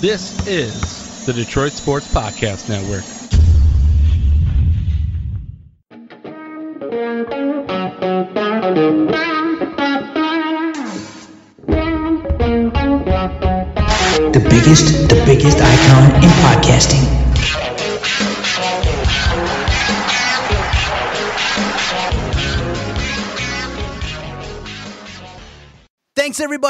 This is the Detroit Sports Podcast Network. The biggest, the biggest icon in podcasting.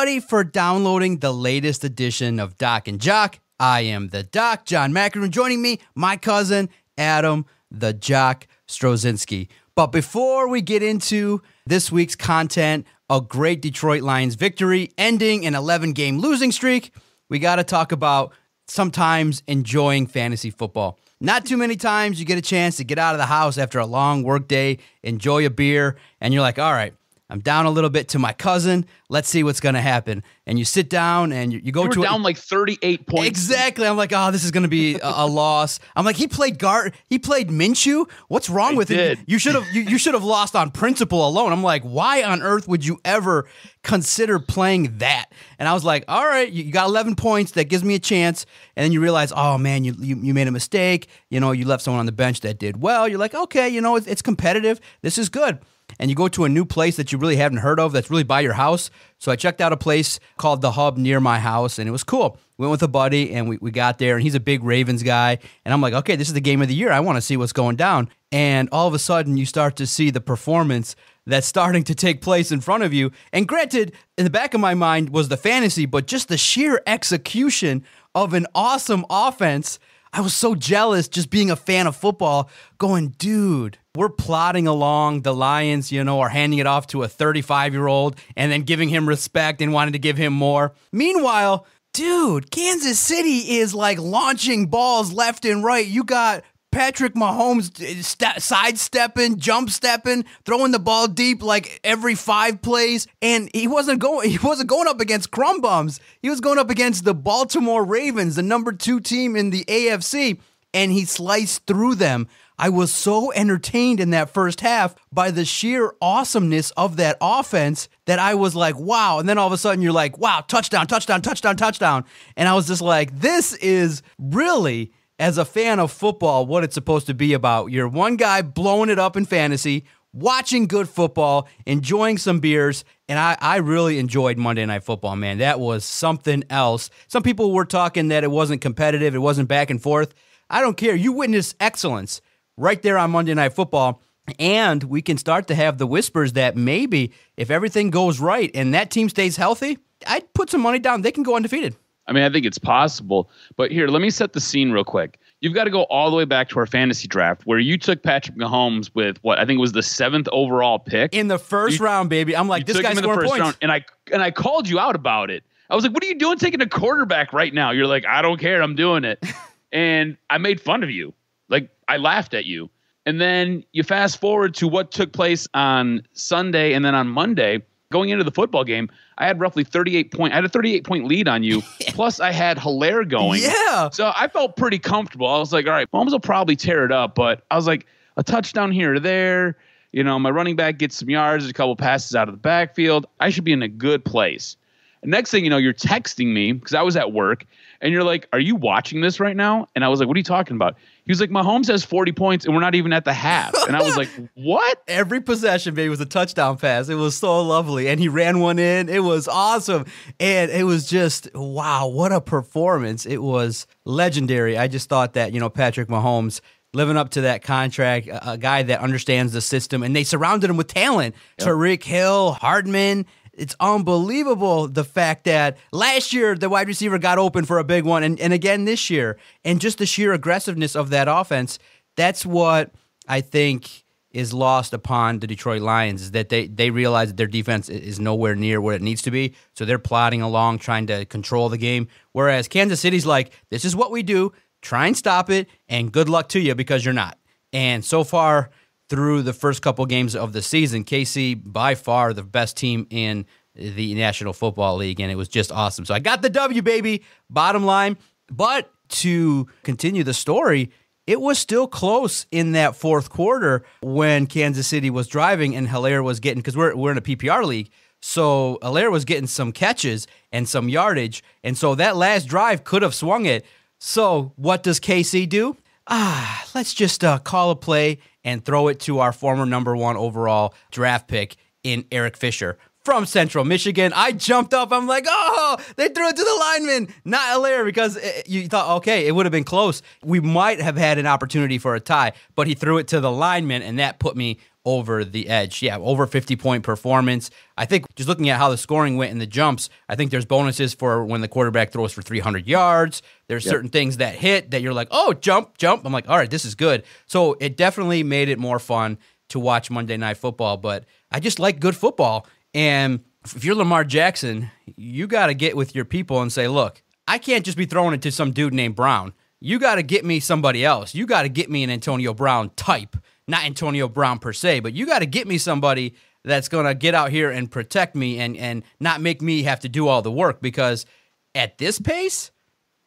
everybody, for downloading the latest edition of Doc and Jock. I am the Doc, John McEnroe. Joining me, my cousin, Adam, the Jock Strozinski. But before we get into this week's content, a great Detroit Lions victory ending an 11 game losing streak, we got to talk about sometimes enjoying fantasy football. Not too many times you get a chance to get out of the house after a long work day, enjoy a beer, and you're like, all right, I'm down a little bit to my cousin. Let's see what's going to happen. And you sit down and you, you go you to down a, like 38 points. Exactly. I'm like, oh, this is going to be a, a, loss. I'm like, he played guard. He played Minshew. What's wrong I with did. him? You should have you, you should have lost on principle alone. I'm like, why on earth would you ever consider playing that? And I was like, all right, you got 11 points. That gives me a chance. And then you realize, oh man, you you, you made a mistake. You know, you left someone on the bench that did well. You're like, okay, you know, it's, it's competitive. This is good and you go to a new place that you really haven't heard of that's really by your house. So I checked out a place called The Hub near my house, and it was cool. Went with a buddy, and we, we got there, and he's a big Ravens guy. And I'm like, okay, this is the game of the year. I want to see what's going down. And all of a sudden, you start to see the performance that's starting to take place in front of you. And granted, in the back of my mind was the fantasy, but just the sheer execution of an awesome offense I was so jealous just being a fan of football, going, dude, we're plodding along. The Lions, you know, are handing it off to a 35 year old and then giving him respect and wanting to give him more. Meanwhile, dude, Kansas City is like launching balls left and right. You got Patrick Mahomes eh, st- sidestepping, jump stepping, throwing the ball deep like every five plays, and he wasn't going. He wasn't going up against crumb bums. He was going up against the Baltimore Ravens, the number two team in the AFC, and he sliced through them. I was so entertained in that first half by the sheer awesomeness of that offense that I was like, wow. And then all of a sudden you're like, wow, touchdown, touchdown, touchdown, touchdown. And I was just like, this is really as a fan of football what it's supposed to be about. You're one guy blowing it up in fantasy, watching good football, enjoying some beers, and I, I really enjoyed Monday Night Football, man. That was something else. Some people were talking that it wasn't competitive, it wasn't back and forth. I don't care. You witnessed excellence right there on Monday Night Football. And we can start to have the whispers that maybe if everything goes right and that team stays healthy, I'd put some money down. They can go undefeated. I mean, I think it's possible. But here, let me set the scene real quick. You've got to go all the way back to our fantasy draft where you took Patrick Mahomes with what I think was the seventh overall pick in the first you, round, baby. I'm like, this guy's in the first points. round, and I and I called you out about it. I was like, what are you doing taking a quarterback right now? You're like, I don't care, I'm doing it, and I made fun of you. Like I laughed at you. And then you fast forward to what took place on Sunday and then on Monday going into the football game, I had roughly 38 point. I had a 38 point lead on you. plus, I had Hilaire going. Yeah. So I felt pretty comfortable. I was like, all right, Mahomes will probably tear it up, but I was like, a touchdown here or there. You know, my running back gets some yards, a couple passes out of the backfield. I should be in a good place. And next thing you know, you're texting me because I was at work and you're like, Are you watching this right now? And I was like, What are you talking about? He was like, Mahomes has 40 points and we're not even at the half. And I was like, What? Every possession, baby, was a touchdown pass. It was so lovely. And he ran one in. It was awesome. And it was just, wow, what a performance. It was legendary. I just thought that, you know, Patrick Mahomes living up to that contract, a, guy that understands the system, and they surrounded him with talent. Yep. Tariq Hill, Hardman, it's unbelievable the fact that last year the wide receiver got open for a big one and, and again this year and just the sheer aggressiveness of that offense that's what i think is lost upon the detroit lions is that they, they realize that their defense is nowhere near where it needs to be so they're plodding along trying to control the game whereas kansas city's like this is what we do try and stop it and good luck to you because you're not and so far through the first couple games of the season. KC, by far, the best team in the National Football League, and it was just awesome. So I got the W, baby, bottom line. But to continue the story, it was still close in that fourth quarter when Kansas City was driving and Hilaire was getting, because we're, we're in a PPR league. So Hilaire was getting some catches and some yardage. And so that last drive could have swung it. So what does KC do? ah, let's just uh, call a play and throw it to our former number one overall draft pick in Eric Fisher from Central Michigan. I jumped up. I'm like, oh, they threw it to the lineman, not Alaire, because it, eh, eh, you thought, okay, it would have been close. We might have had an opportunity for a tie, but he threw it to the lineman, and that put me over the edge. Yeah, over 50 point performance. I think just looking at how the scoring went in the jumps, I think there's bonuses for when the quarterback throws for 300 yards. There's yep. certain things that hit that you're like, oh, jump, jump. I'm like, all right, this is good. So it definitely made it more fun to watch Monday Night Football, but I just like good football. And if you're Lamar Jackson, you got to get with your people and say, look, I can't just be throwing it to some dude named Brown. You got to get me somebody else. You got to get me an Antonio Brown type not Antonio Brown per se, but you got to get me somebody that's going to get out here and protect me and and not make me have to do all the work because at this pace,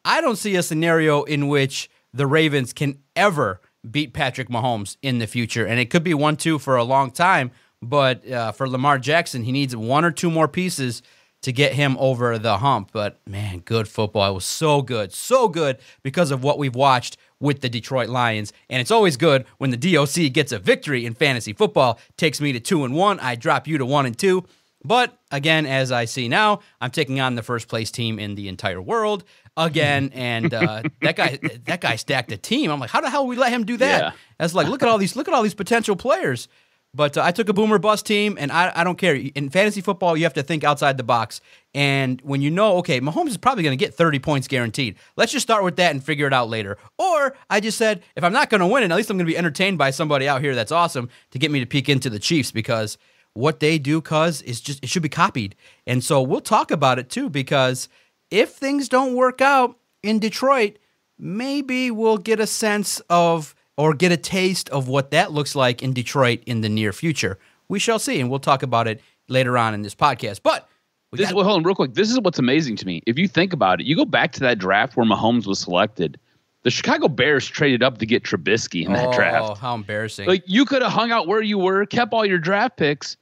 I don't see a scenario in which the Ravens can ever beat Patrick Mahomes in the future. And it could be 1 2 for a long time, but uh, for Lamar Jackson, he needs one or two more pieces to get him over the hump. But man, good football. It was so good, so good because of what we've watched with the Detroit Lions. And it's always good when the DOC gets a victory in fantasy football. Takes me to two and one. I drop you to one and two. But again, as I see now, I'm taking on the first place team in the entire world again. And uh, that guy, that guy stacked a team. I'm like, how the hell we let him do that? Yeah. That's like, look at all these, look at all these potential players. But uh, I took a boomer bust team, and I, I don't care. In fantasy football, you have to think outside the box. And when you know, okay, Mahomes is probably going to get 30 points guaranteed. Let's just start with that and figure it out later. Or I just said, if I'm not going to win it, at least I'm going to be entertained by somebody out here that's awesome to get me to peek into the Chiefs because what they do, cuz, is just, it should be copied. And so we'll talk about it too because if things don't work out in Detroit, maybe we'll get a sense of or get a taste of what that looks like in Detroit in the near future. We shall see, and we'll talk about it later on in this podcast. But this, got- well, hold on real quick. This is what's amazing to me. If you think about it, you go back to that draft where Mahomes was selected. The Chicago Bears traded up to get Trubisky in that oh, draft. Oh, how embarrassing! Like you could have hung out where you were, kept all your draft picks,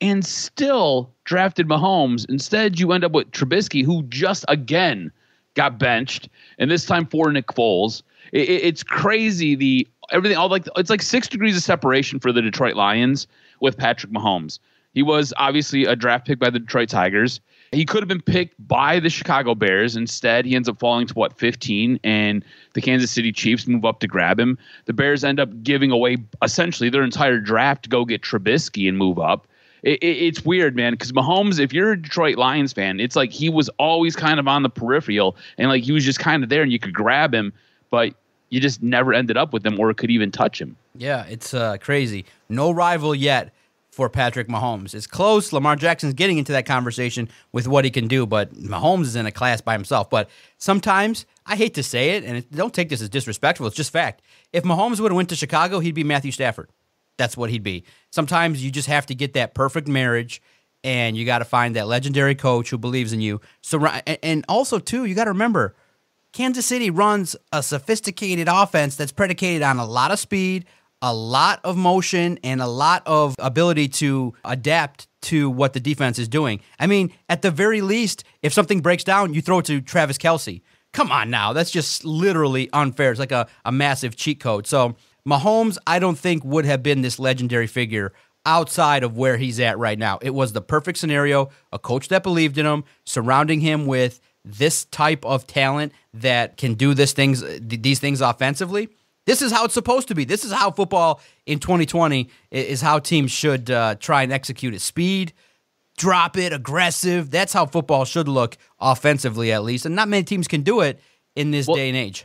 and still drafted Mahomes. Instead, you end up with Trubisky, who just again got benched, and this time for Nick Foles it, it's crazy the everything all like it's like six degrees of separation for the Detroit Lions with Patrick Mahomes. He was obviously a draft pick by the Detroit Tigers. He could have been picked by the Chicago Bears. Instead, he ends up falling to what 15, and the Kansas City Chiefs move up to grab him. The Bears end up giving away essentially their entire draft to go get Trubisky and move up. It, it, it's weird, man, because Mahomes, if you're a Detroit Lions fan, it's like he was always kind of on the peripheral and like he was just kind of there and you could grab him but you just never ended up with him or could even touch him. Yeah, it's uh, crazy. No rival yet for Patrick Mahomes. It's close. Lamar Jackson's getting into that conversation with what he can do, but Mahomes is in a class by himself. But sometimes I hate to say it, and it, don't take this as disrespectful. It's just fact. If Mahomes would have went to Chicago, he'd be Matthew Stafford. That's what he'd be. Sometimes you just have to get that perfect marriage, and you got to find that legendary coach who believes in you. So, and also too, you got to remember Kansas City runs a sophisticated offense that's predicated on a lot of speed, a lot of motion, and a lot of ability to adapt to what the defense is doing. I mean, at the very least, if something breaks down, you throw it to Travis Kelsey. Come on now, that's just literally unfair. It's like a, a massive cheat code. So, Mahomes, I don't think would have been this legendary figure outside of where he's at right now. It was the perfect scenario, a coach that believed in him, surrounding him with this type of talent that can do this things these things offensively. This is how it's supposed to be. This is how football in 2020 is how teams should uh, try and execute at speed, drop it, aggressive. That's how football should look offensively, at least. And not many teams can do it in this well, day and age.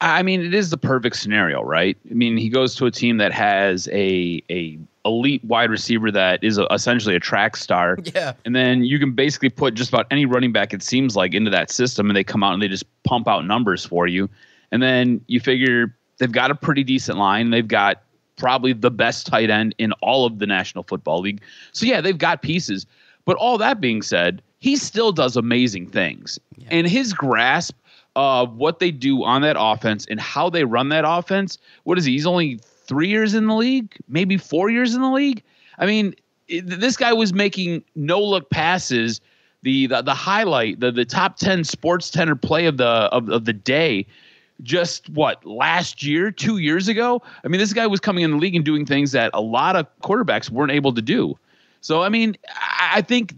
I mean, it is the perfect scenario, right? I mean, he goes to a team that has a a elite wide receiver that is a, essentially a track star. Yeah. And then you can basically put just about any running back, it seems like, into that system, and they come out and they just pump out numbers for you. And then you figure they've got a pretty decent line. They've got probably the best tight end in all of the National Football League. So, yeah, they've got pieces. But all that being said, he still does amazing things. Yeah. And his grasp of what they do on that offense and how they run that offense, what is he? He's only three years in the league, maybe four years in the league. I mean, it, this guy was making no look passes. The, the the highlight, the the top ten sports tenor play of the of, of the day, just what last year, two years ago. I mean, this guy was coming in the league and doing things that a lot of quarterbacks weren't able to do. So I mean, I, I think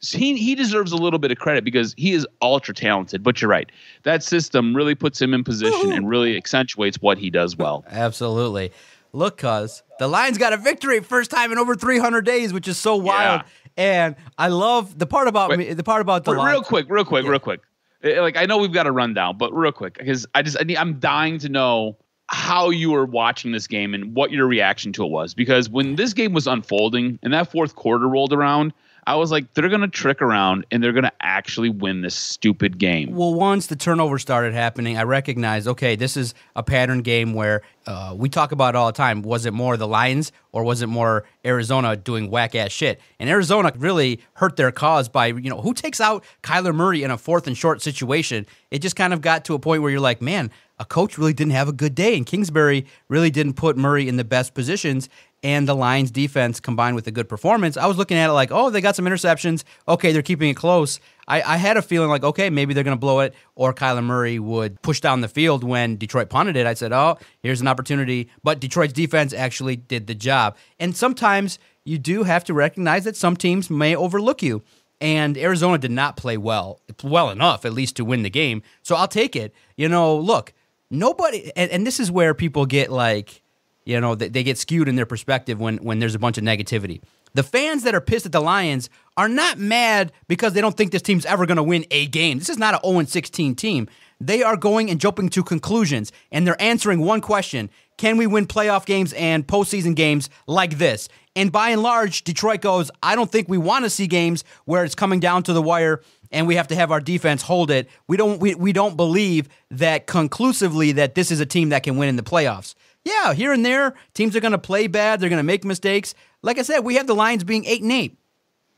he he deserves a little bit of credit because he is ultra talented. But you're right, that system really puts him in position and really accentuates what he does well. Absolutely. Look, cuz the Lions got a victory first time in over 300 days, which is so wild. Yeah. And I love the part about wait, me, the part about the wait, Lions. real quick, real quick, yeah. real quick. Eh, eh, like I know we've got a rundown, but real quick because I just I need, I'm dying to know how you were watching this game and what your reaction to it was because when this game was unfolding and that fourth quarter rolled around I was like, they're going to trick around and they're going to actually win this stupid game. Well, once the turnover started happening, I recognized, okay, this is a pattern game where uh, we talk about all the time. Was it more the Lions or was it more Arizona doing whack ass shit? And Arizona really hurt their cause by, you know, who takes out Kyler Murray in a fourth and short situation? It just kind of got to a point where you're like, man, a coach really didn't have a good day, and Kingsbury really didn't put Murray in the best positions and the Lions defense combined with a good performance, I was looking at it like, oh, they got some interceptions. Okay, they're keeping it close. I, I had a feeling like, okay, maybe they're going to blow it, or Kyler Murray would push down the field when Detroit punted it. I said, oh, here's an opportunity. But Detroit's defense actually did the job. And sometimes you do have to recognize that some teams may overlook you. And Arizona did not play well, well enough, at least to win the game. So I'll take it. You know, look, nobody, and, and this is where people get like, you know they, they get skewed in their perspective when when there's a bunch of negativity. The fans that are pissed at the Lions are not mad because they don't think this team's ever going to win a game. This is not an 0 16 team. They are going and jumping to conclusions, and they're answering one question Can we win playoff games and postseason games like this? And by and large, Detroit goes, I don't think we want to see games where it's coming down to the wire and we have to have our defense hold it. We don't, we, we don't believe that conclusively that this is a team that can win in the playoffs yeah, here and there, teams are going to play bad. They're going to make mistakes. Like I said, we have the Lions being 8 and 8.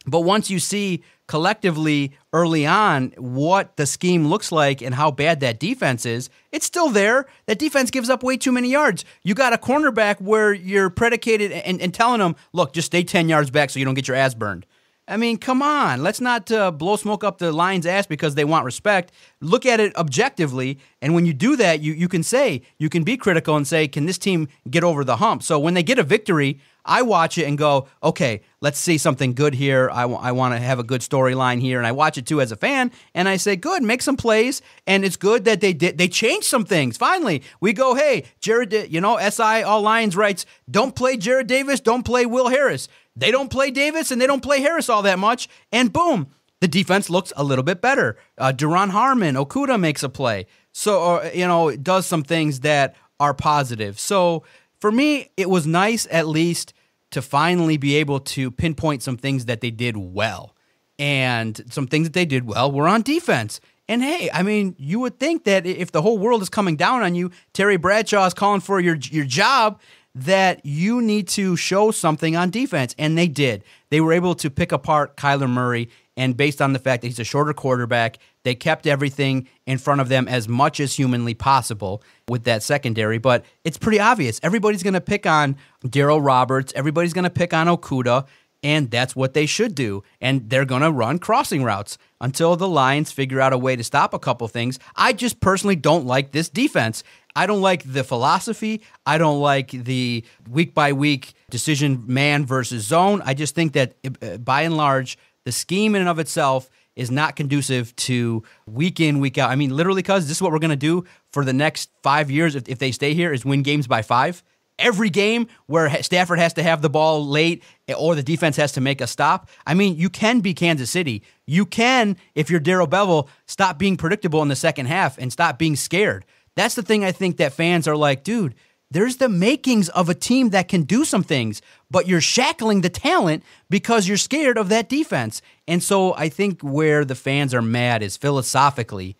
But once you see collectively early on what the scheme looks like and how bad that defense is, it's still there. That defense gives up way too many yards. You got a cornerback where you're predicated and, and telling them, look, just stay 10 yards back so you don't get your ass burned. I mean, come on. Let's not uh, blow smoke up the Lions' ass because they want respect. Look at it objectively. And when you do that, you, you can say, you can be critical and say, can this team get over the hump? So when they get a victory, I watch it and go, okay, let's see something good here. I, w- I want to have a good storyline here. And I watch it too as a fan. And I say, good, make some plays. And it's good that they did, they changed some things. Finally, we go, hey, Jared, you know, SI All Lions writes, don't play Jared Davis, don't play Will Harris they don't play Davis and they don't play Harris all that much. And boom, the defense looks a little bit better. Uh, Duran Harmon, Okuda makes a play. So, uh, you know, it does some things that are positive. So for me, it was nice at least to finally be able to pinpoint some things that they did well. And some things that they did well were on defense. And hey, I mean, you would think that if the whole world is coming down on you, Terry Bradshaw is calling for your your job, that you need to show something on defense. And they did. They were able to pick apart Kyler Murray. And based on the fact that he's a shorter quarterback, they kept everything in front of them as much as humanly possible with that secondary. But it's pretty obvious. Everybody's going to pick on Daryl Roberts, everybody's going to pick on Okuda. And that's what they should do. And they're going to run crossing routes until the Lions figure out a way to stop a couple things. I just personally don't like this defense. I don't like the philosophy. I don't like the week by week decision man versus zone. I just think that uh, by and large, the scheme in and of itself is not conducive to week in, week out. I mean, literally, because this is what we're going to do for the next five years if, if they stay here is win games by five. Every game where Stafford has to have the ball late eh, or the defense has to make a stop. I mean, you can be Kansas City. You can, if you're Daryl Bevel, stop being predictable in the second half and stop being scared. That's the thing I think that fans are like, dude, there's the makings of a team that can do some things, but you're shackling the talent because you're scared of that defense. And so I think where the fans are mad is philosophically,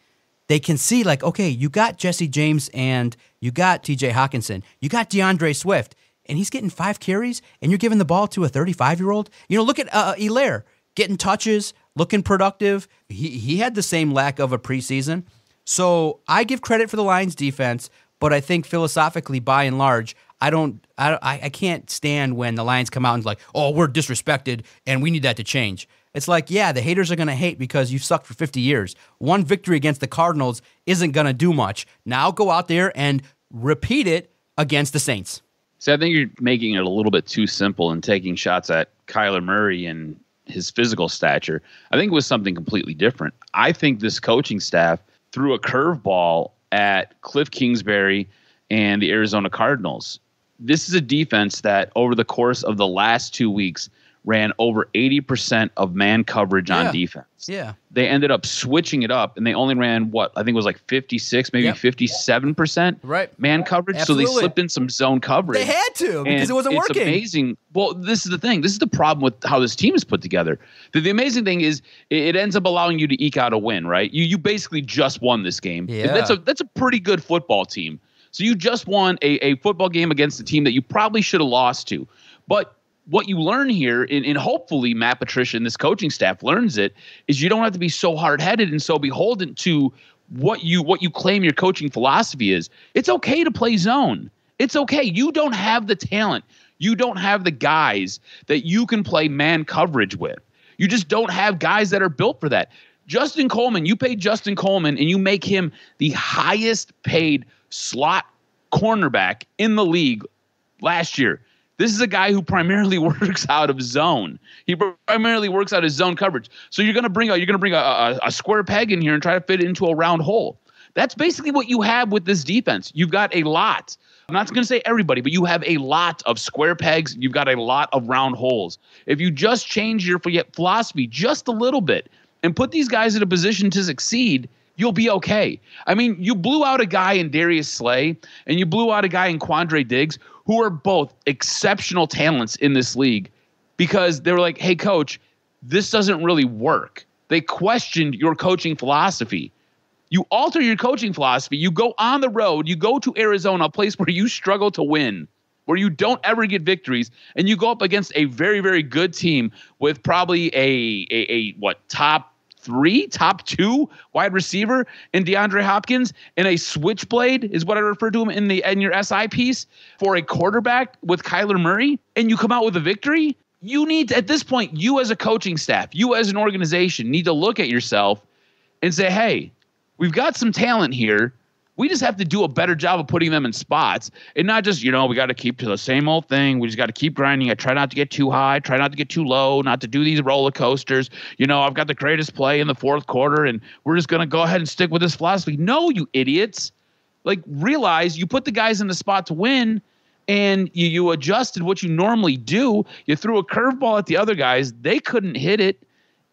they can see, like, okay, you got Jesse James and you got TJ Hawkinson, you got DeAndre Swift, and he's getting five carries, and you're giving the ball to a 35 year old. You know, look at uh, getting touches, looking productive. He, he had the same lack of a preseason. So I give credit for the Lions defense, but I think philosophically, by and large, I don't, I, I can't stand when the Lions come out and like, oh, we're disrespected and we need that to change. It's like, yeah, the haters are going to hate because you've sucked for 50 years. One victory against the Cardinals isn't going to do much. Now go out there and repeat it against the Saints. So I think you're making it a little bit too simple and taking shots at Kyler Murray and his physical stature. I think it was something completely different. I think this coaching staff threw a curveball at Cliff Kingsbury and the Arizona Cardinals. This is a defense that, over the course of the last two weeks, ran over 80% of man coverage yeah. on defense. Yeah. They ended up switching it up and they only ran what I think was like 56, maybe yep. 57% right. man coverage. Absolutely. So they slipped in some zone coverage. They had to because and it wasn't it's working. amazing. Well, this is the thing. This is the problem with how this team is put together. The, the amazing thing is it, it, ends up allowing you to eke out a win, right? You you basically just won this game. Yeah. That's a that's a pretty good football team. So you just won a, a football game against a team that you probably should have lost to. But what you learn here, and, and hopefully Matt Patricia and this coaching staff learns it, is you don't have to be so hard headed and so beholden to what you what you claim your coaching philosophy is. It's okay to play zone. It's okay. You don't have the talent. You don't have the guys that you can play man coverage with. You just don't have guys that are built for that. Justin Coleman, you pay Justin Coleman and you make him the highest paid slot cornerback in the league last year. This is a guy who primarily works out of zone. He primarily works out his zone coverage. So you're going to bring a, you're going to bring a, a, a square peg in here and try to fit it into a round hole. That's basically what you have with this defense. You've got a lot. I'm not going to say everybody, but you have a lot of square pegs. You've got a lot of round holes. If you just change your philosophy just a little bit and put these guys in a position to succeed, you'll be okay. I mean, you blew out a guy in Darius Slay and you blew out a guy in Quandre Diggs who are both exceptional talents in this league because they were like, hey, coach, this doesn't really work. They questioned your coaching philosophy. You alter your coaching philosophy. You go on the road, you go to Arizona, a place where you struggle to win, where you don't ever get victories, and you go up against a very, very good team with probably a, a, a what, top three, top two wide receiver in DeAndre Hopkins, and a switchblade is what I refer to him in the in your SI piece for a quarterback with Kyler Murray, and you come out with a victory. You need to, at this point, you as a coaching staff, you as an organization, need to look at yourself and say, "Hey, we've got some talent here. We just have to do a better job of putting them in spots and not just, you know, we got to keep to the same old thing. We just got to keep grinding. I try not to get too high, try not to get too low, not to do these roller coasters. You know, I've got the greatest play in the fourth quarter and we're just going to go ahead and stick with this philosophy. No, you idiots. Like, realize you put the guys in the spot to win and you, you adjusted what you normally do. You threw a curveball at the other guys, they couldn't hit it,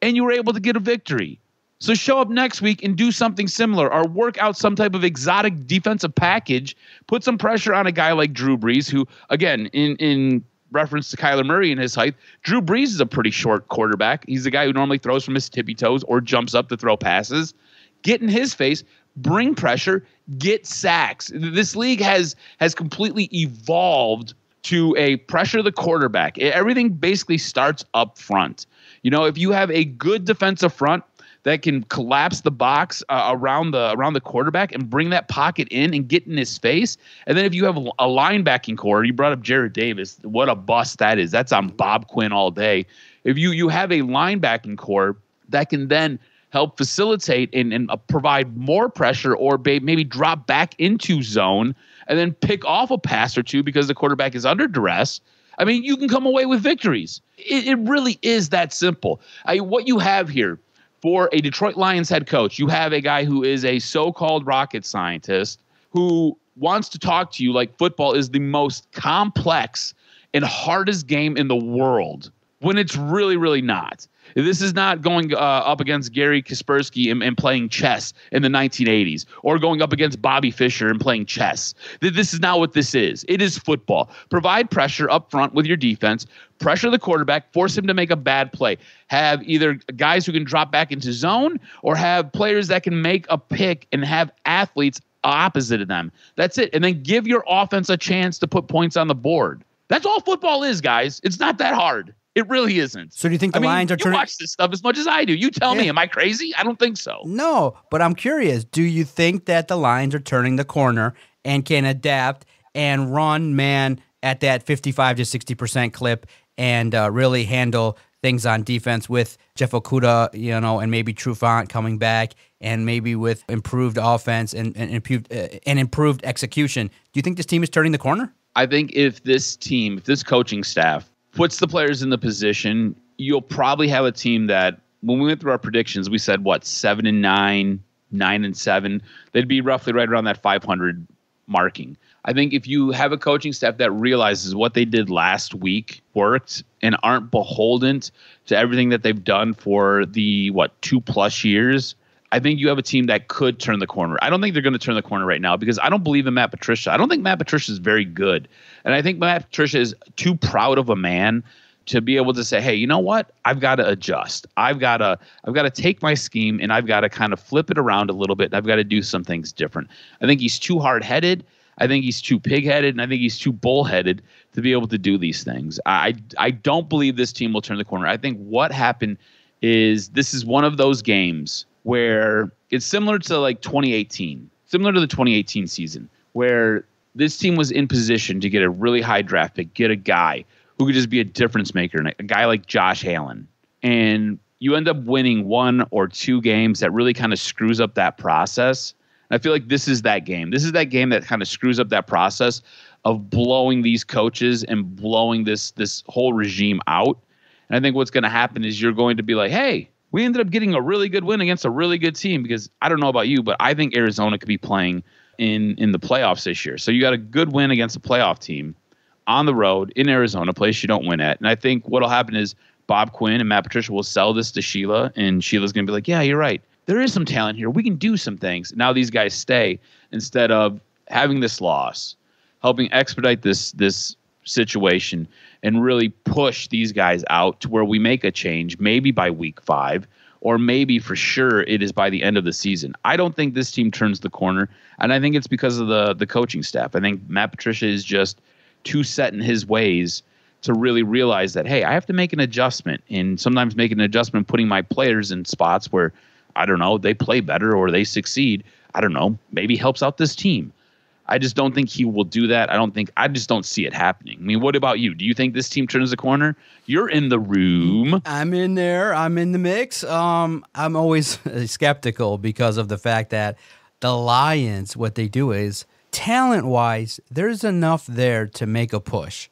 and you were able to get a victory. So show up next week and do something similar or work out some type of exotic defensive package, put some pressure on a guy like Drew Brees, who, again, in, in reference to Kyler Murray and his height, Drew Brees is a pretty short quarterback. He's the guy who normally throws from his tippy toes or jumps up to throw passes. Get in his face, bring pressure, get sacks. This league has has completely evolved to a pressure the quarterback. Everything basically starts up front. You know, if you have a good defensive front, that can collapse the box uh, around the around the quarterback and bring that pocket in and get in his face. And then if you have a, linebacking core, you brought up Jared Davis. What a bust that is. That's on Bob Quinn all day. If you you have a linebacking core that can then help facilitate and, and uh, provide more pressure or ba- maybe drop back into zone and then pick off a pass or two because the quarterback is under duress. I mean, you can come away with victories. It, it really is that simple. I, what you have here for a Detroit Lions head coach, you have a guy who is a so called rocket scientist who wants to talk to you like football is the most complex and hardest game in the world when it's really, really not. This is not going uh, up against Gary Kaspersky and, and, playing chess in the 1980s, or going up against Bobby Fischer and playing chess. This is not what this is. It is football. Provide pressure up front with your defense. Pressure the quarterback, force him to make a bad play. Have either guys who can drop back into zone or have players that can make a pick and have athletes opposite of them. That's it. And then give your offense a chance to put points on the board. That's all football is, guys. It's not that hard. It really isn't. So do you think the I mean, Lions are? You watch this stuff as much as I do. You tell yeah. me, am I crazy? I don't think so. No, but I'm curious. Do you think that the Lions are turning the corner and can adapt and run man at that 55 to 60 percent clip and uh, really handle things on defense with Jeff Okuda, you know, and maybe Trufant coming back, and maybe with improved offense and and improved uh, and improved execution? Do you think this team is turning the corner? I think if this team, if this coaching staff puts the players in the position. You'll probably have a team that, when we went through our predictions, we said what seven and nine, nine and seven. They'd be roughly right around that 500 marking. I think if you have a coaching staff that realizes what they did last week worked and aren't beholden to everything that they've done for the what two plus years, I think you have a team that could turn the corner. I don't think they're going to turn the corner right now because I don't believe in Matt Patricia. I don't think Matt Patricia is very good. And I think Matt Patricia is too proud of a man to be able to say, "Hey, you know what? I've got to adjust. I've got to I've got to take my scheme and I've got to kind of flip it around a little bit. And I've got to do some things different." I think he's too hard-headed. I think he's too pig-headed, and I think he's too bull-headed to be able to do these things. I I don't believe this team will turn the corner. I think what happened is this is one of those games where it's similar to like 2018, similar to the 2018 season, where this team was in position to get a really high draft pick, get a guy who could just be a difference maker, a guy like Josh Allen. And you end up winning one or two games that really kind of screws up that process. And I feel like this is that game. This is that game that kind of screws up that process of blowing these coaches and blowing this this whole regime out. And I think what's going to happen is you're going to be like, "Hey, we ended up getting a really good win against a really good team because I don't know about you, but I think Arizona could be playing in in the playoffs this year. So you got a good win against a playoff team on the road in Arizona, a place you don't win at. And I think what'll happen is Bob Quinn and Matt Patricia will sell this to Sheila, and Sheila's gonna be like, "Yeah, you're right. There is some talent here. We can do some things." Now these guys stay instead of having this loss, helping expedite this this situation and really push these guys out to where we make a change, maybe by week five, or maybe for sure it is by the end of the season. I don't think this team turns the corner, and I think it's because of the the coaching staff. I think Matt Patricia is just too set in his ways to really realize that hey, I have to make an adjustment, and sometimes make an adjustment putting my players in spots where I don't know they play better or they succeed. I don't know maybe helps out this team. I just don't think he will do that. I don't think I just don't see it happening. I mean, what about you? Do you think this team turns the corner? You're in the room. I'm in there. I'm in the mix. Um, I'm always skeptical because of the fact that the Lions, what they do is talent wise, there's enough there to make a push.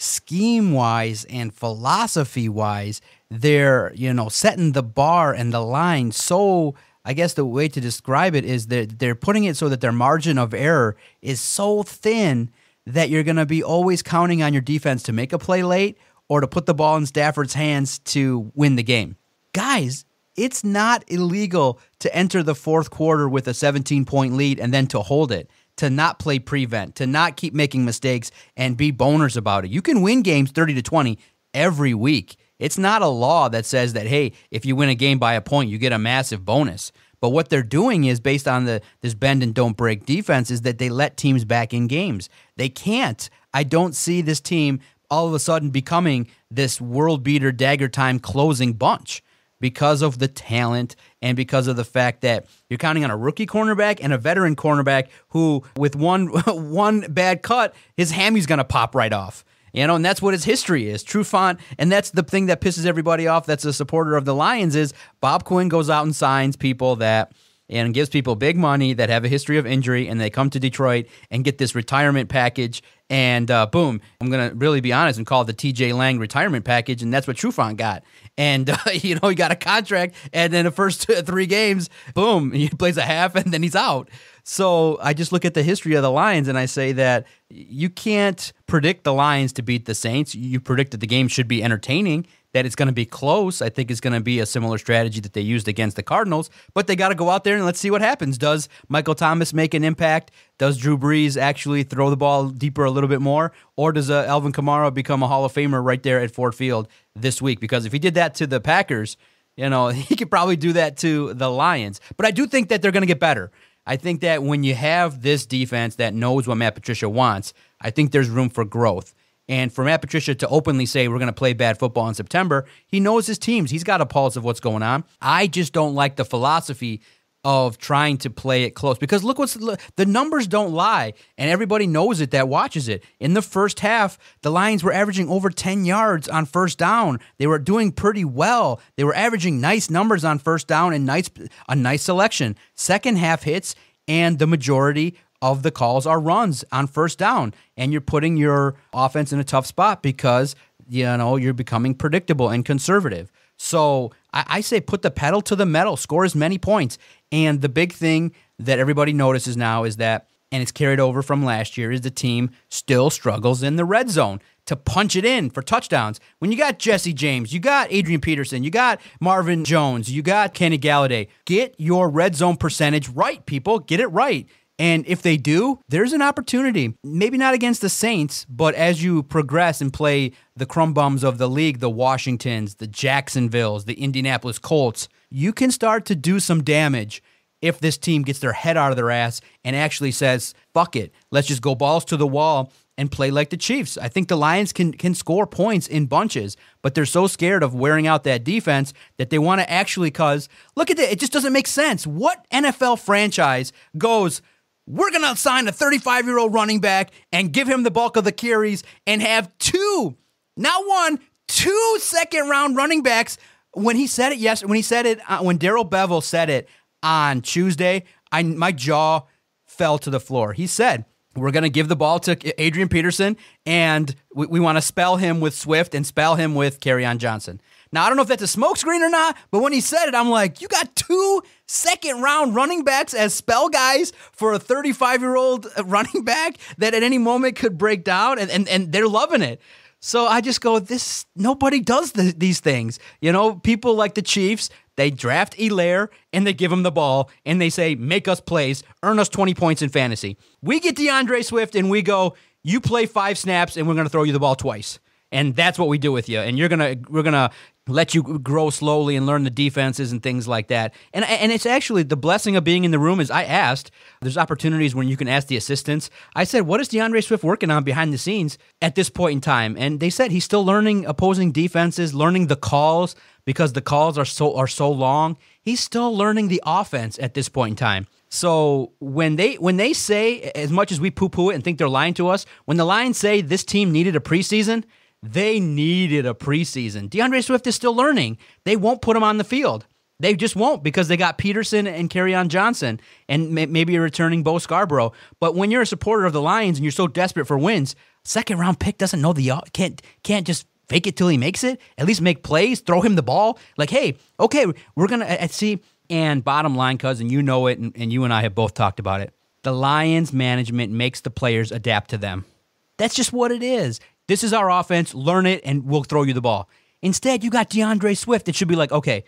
Scheme wise and philosophy wise, they're you know setting the bar and the line so I guess the way to describe it is that they're putting it so that their margin of error is so thin that you're going to be always counting on your defense to make a play late or to put the ball in Stafford's hands to win the game. Guys, it's not illegal to enter the fourth quarter with a 17 point lead and then to hold it, to not play prevent, to not keep making mistakes and be boners about it. You can win games 30 to 20 every week. It's not a law that says that, hey, if you win a game by a point, you get a massive bonus. But what they're doing is based on the this bend and don't break defense is that they let teams back in games. They can't. I don't see this team all of a sudden becoming this world beater dagger time closing bunch because of the talent and because of the fact that you're counting on a rookie cornerback and a veteran cornerback who with one one bad cut his hammy's going to pop right off. You know, and that's what his history is. True Font, and that's the thing that pisses everybody off that's a supporter of the Lions is Bob Quinn goes out and signs people that and gives people big money that have a history of injury and they come to Detroit and get this retirement package and uh, boom, I'm going to really be honest and call it the TJ Lang retirement package and that's what Font got and uh, you know he got a contract, and then the first two, three games, boom, he plays a half, and then he's out. So I just look at the history of the Lions and I say that you can't predict the Lions to beat the Saints. You predict that the game should be entertaining, that it's going to be close. I think it's going to be a similar strategy that they used against the Cardinals, but they got to go out there and let's see what happens. Does Michael Thomas make an impact? Does Drew Brees actually throw the ball deeper a little bit more? Or does uh, Alvin Kamara become a Hall of Famer right there at Ford Field this week because if he did that to the Packers, you know, he could probably do that to the Lions. But I do think that they're going to get better. I think that when you have this defense that knows what Matt Patricia wants, I think there's room for growth. And for Matt Patricia to openly say we're going to play bad football in September, he knows his teams. He's got a pulse of what's going on. I just don't like the philosophy of trying to play it close because look what's look, the numbers don't lie and everybody knows it that watches it. In the first half, the Lions were averaging over 10 yards on first down. They were doing pretty well. They were averaging nice numbers on first down and nice a nice selection. Second half hits and the majority of the calls are runs on first down and you're putting your offense in a tough spot because you know you're becoming predictable and conservative. So I, say put the pedal to the metal, score as many points. And the big thing that everybody notices now is that, and it's carried over from last year, is the team still struggles in the red zone to punch it in for touchdowns. When you got Jesse James, you got Adrian Peterson, you got Marvin Jones, you got Kenny Galladay, get your red zone percentage right, people. Get it right. And if they do, there's an opportunity, maybe not against the Saints, but as you progress and play the crumb bums of the league, the Washingtons, the Jacksonvilles, the Indianapolis Colts, you can start to do some damage if this team gets their head out of their ass and actually says, fuck it, let's just go balls to the wall and play like the Chiefs. I think the Lions can can score points in bunches, but they're so scared of wearing out that defense that they want to actually cause look at it, it just doesn't make sense. What NFL franchise goes we're going to sign a 35 year old running back and give him the bulk of the carries and have two, not one, two second round running backs. When he said it, yes, when he said it, uh, when Daryl Bevel said it on Tuesday, I, my jaw fell to the floor. He said, we're going to give the ball to Adrian Peterson, and we, we want to spell him with Swift and spell him with Carry On Johnson. Now, I don't know if that's a smokescreen or not, but when he said it, I'm like, you got two second round running backs as spell guys for a 35 year old uh, running back that at any moment could break down, and, and, and they're loving it. So I just go, this nobody does th- these things. You know, people like the Chiefs, they draft Elair and they give him the ball and they say, make us plays, earn us 20 points in fantasy. We get DeAndre Swift and we go, you play five snaps and we're going to throw you the ball twice and that's what we do with you. And you're gonna we're gonna let you grow slowly and learn the defenses and things like that. And and it's actually the blessing of being in the room is I asked. There's opportunities when you can ask the assistants. I said, "What is DeAndre Swift working on behind the scenes at this point in time?" And they said he's still learning opposing defenses, learning the calls because the calls are so are so long. He's still learning the offense at this point in time. So when they when they say as much as we poo poo it and think they're lying to us, when the Lions say this team needed a preseason, they needed a preseason. DeAndre Swift is still learning. They won't put him on the field. They just won't because they got Peterson and Carryon Johnson and maybe a returning Bo Scarborough. But when you're a supporter of the Lions and you're so desperate for wins, second round pick doesn't know the uh, can't can't just fake it till he makes it. At least make plays, throw him the ball. Like, hey, okay, we're gonna I, uh, see. And bottom line, cousin, you know it, and, and you and I have both talked about it. The Lions management makes the players adapt to them. That's just what it is. This is our offense. Learn it, and we'll throw you the ball. Instead, you got DeAndre Swift. It should be like, okay,